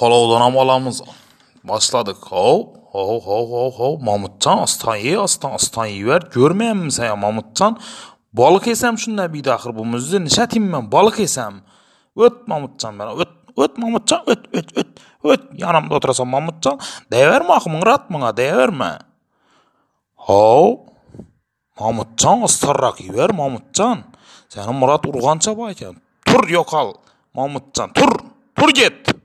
Hala odanam Palavlanamalamız. Başladık. Ho ho ho ho ho. Mamuttan astan ye, astan, astan yiver. Görmeyemim sen ya Mamuttan? Balık yesem şunda bir de ahir bu müzde. Nişatim ben balık yesem. Öt Mamuttan, bana, öt. Öt Mamutcan, öt, öt, öt. Öt, yanımda oturasan Mamutcan. Deyiverme akı mıngırat mına, Ho. Mamuttan Mamutcan astarrak yiver Mamutcan. Seni Murat urgança bayken. Tur yokal. Mamuttan. tur. Tur git.